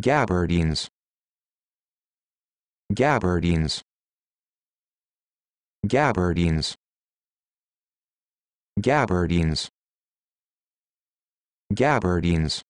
Gabardines. Gabardines. Gabardines. Gabardines. Gabardines.